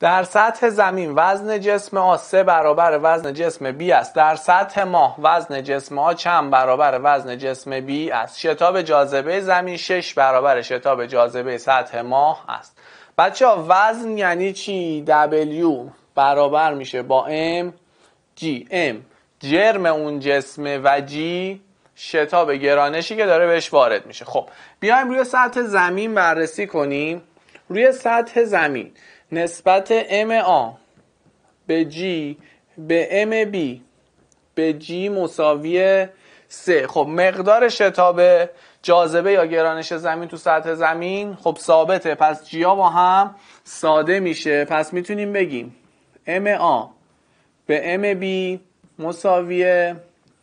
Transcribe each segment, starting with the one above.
در سطح زمین وزن جسم آ سه برابر وزن جسم B است در سطح ماه وزن جسم آ چند برابر وزن جسم B است شتاب جاذبه زمین شش برابر شتاب جاذبه سطح ماه است بچه ها وزن یعنی چی W برابر میشه با M G M جرم اون جسم و G شتاب گرانشی که داره بهش وارد میشه خب بیایم روی سطح زمین بررسی کنیم روی سطح زمین نسبت آ به جی به بی به جی مساوی 3 خب مقدار شتاب جاذبه یا گرانش زمین تو سطح زمین خب ثابته پس جیا با هم ساده میشه پس میتونیم بگیم آ به بی مساوی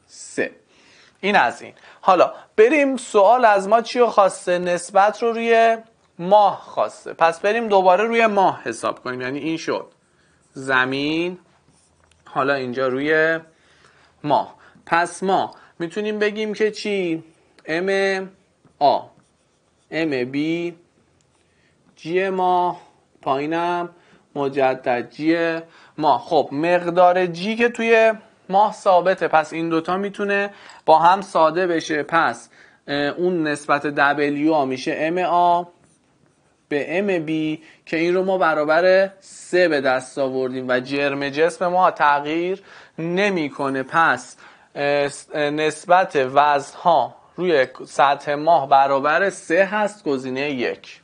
3 این از این حالا بریم سوال از ما چی رو خواسته نسبت رو روی ماه خواسته پس بریم دوباره روی ماه حساب کنیم یعنی این شد زمین حالا اینجا روی ماه پس ما میتونیم بگیم که چی ام آ ام بی جی ماه پایینم مجدد جی ماه خب مقدار جی که توی ماه ثابته پس این دوتا میتونه با هم ساده بشه پس اون نسبت دبلیو میشه ام آ به ام بی که این رو ما برابر سه به دست آوردیم و جرم جسم ما تغییر نمیکنه پس نسبت وزن ها روی سطح ماه برابر سه هست گزینه یک